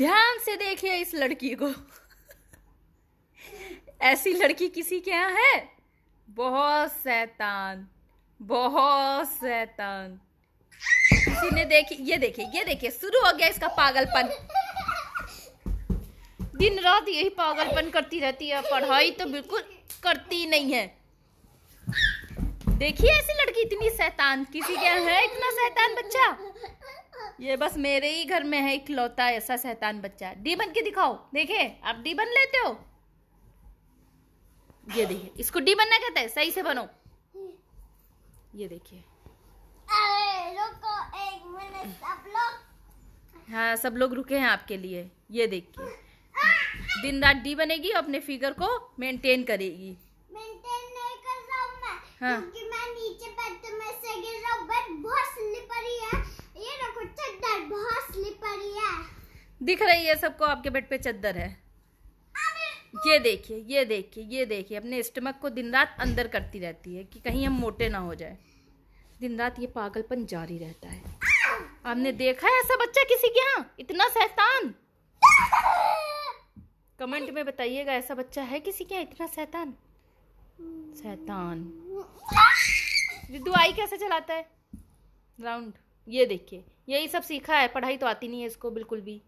ध्यान से देखिए इस लड़की को ऐसी लड़की किसी के यहाँ है बहुत शैतान बहुत शैतान किसी ने देखी ये देखिए ये देखिए शुरू हो गया इसका पागलपन दिन रात यही पागलपन करती रहती है पढ़ाई तो बिल्कुल करती नहीं है देखिए ऐसी लड़की इतनी शैतान किसी के यहाँ है इतना शैतान बच्चा ये बस मेरे ही घर में है इकलौता ऐसा शैतान बच्चा डी बन के दिखाओ देखे आप डी बन लेते हो ये देखिए इसको डी बनना कहता है सही से बनो ये देखिए हाँ सब लोग रुके हैं आपके लिए ये देखिए दिन रात डी बनेगी अपने फिगर को मेंटेन करेगी मेंटेन नहीं कर रहा मैं हाँ दिख रही है सबको आपके बेड पे चद्दर है ये देखिए ये देखिए ये देखिए अपने स्टमक को दिन रात अंदर करती रहती है कि कहीं हम मोटे ना हो जाए दिन रात ये पागलपन जारी रहता है आपने देखा है ऐसा बच्चा किसी के यहाँ इतना शैतान कमेंट में बताइएगा ऐसा बच्चा है किसी के यहाँ इतना शैतान शैतान रिद्धू आई कैसे चलाता है राउंड ये देखिए यही सब सीखा है पढ़ाई तो आती नहीं है इसको बिल्कुल भी